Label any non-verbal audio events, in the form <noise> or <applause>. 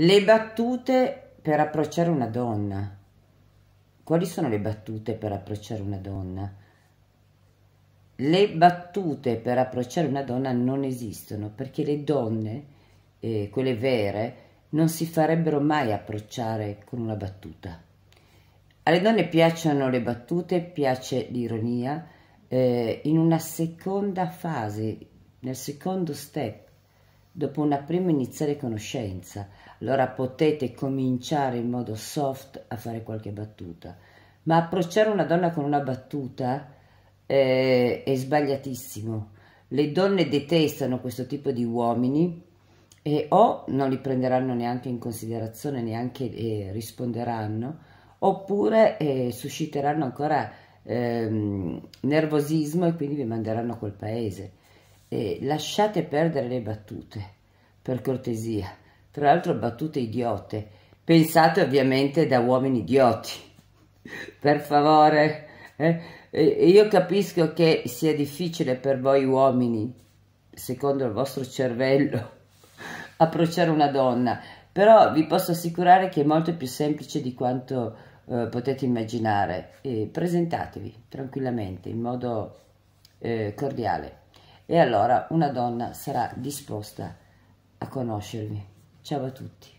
Le battute per approcciare una donna. Quali sono le battute per approcciare una donna? Le battute per approcciare una donna non esistono perché le donne, eh, quelle vere, non si farebbero mai approcciare con una battuta. Alle donne piacciono le battute, piace l'ironia, eh, in una seconda fase, nel secondo step dopo una prima iniziale conoscenza, allora potete cominciare in modo soft a fare qualche battuta. Ma approcciare una donna con una battuta eh, è sbagliatissimo. Le donne detestano questo tipo di uomini e o non li prenderanno neanche in considerazione, neanche eh, risponderanno, oppure eh, susciteranno ancora ehm, nervosismo e quindi vi manderanno a quel paese. E lasciate perdere le battute, per cortesia. Tra l'altro battute idiote, pensate ovviamente da uomini idioti. per favore. Eh? io capisco che sia difficile per voi uomini, secondo il vostro cervello, <laughs> approcciare una donna, però vi posso assicurare che è molto più semplice di quanto eh, potete immaginare. E presentatevi tranquillamente, in modo eh, cordiale e allora una donna sarà disposta a conoscervi. Ciao a tutti.